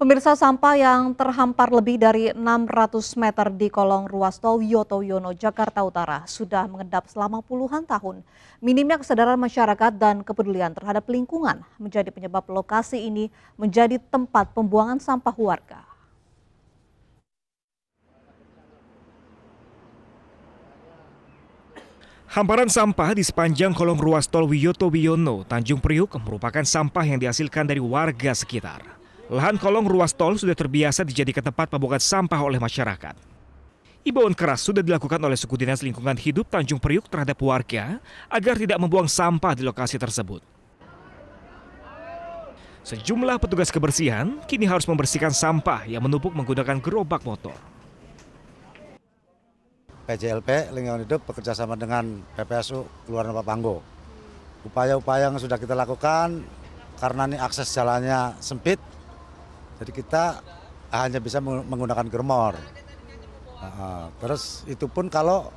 Pemirsa sampah yang terhampar lebih dari 600 meter di kolong ruas tol Yoto Yono, Jakarta Utara sudah mengendap selama puluhan tahun. Minimnya kesadaran masyarakat dan kepedulian terhadap lingkungan menjadi penyebab lokasi ini menjadi tempat pembuangan sampah warga. Hamparan sampah di sepanjang kolong ruas tol Wiyoto Wiyono Tanjung Priuk merupakan sampah yang dihasilkan dari warga sekitar. Lahan kolong ruas tol sudah terbiasa dijadikan tempat pembuangan sampah oleh masyarakat. Imbauan keras sudah dilakukan oleh suku dinas lingkungan hidup Tanjung Priuk terhadap warga agar tidak membuang sampah di lokasi tersebut. Sejumlah petugas kebersihan kini harus membersihkan sampah yang menumpuk menggunakan gerobak motor. PJLP Lingkungan Hidup bekerjasama dengan PPSU Keluar Bapak Panggo. Upaya-upaya yang sudah kita lakukan karena ini akses jalannya sempit, jadi kita hanya bisa menggunakan germor. Uh, terus itu pun kalau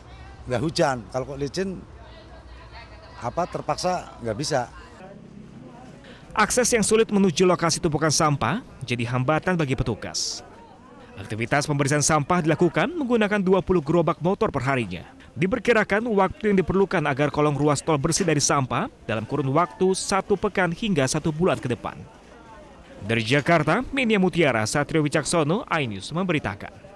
nggak hujan, kalau kok licin apa terpaksa nggak bisa. Akses yang sulit menuju lokasi tumpukan sampah jadi hambatan bagi petugas. Aktivitas pembersihan sampah dilakukan menggunakan 20 gerobak motor perharinya. Diperkirakan waktu yang diperlukan agar kolong ruas tol bersih dari sampah dalam kurun waktu satu pekan hingga satu bulan ke depan. Dari Jakarta, Media Mutiara Satrio Wicaksono, INews memberitakan.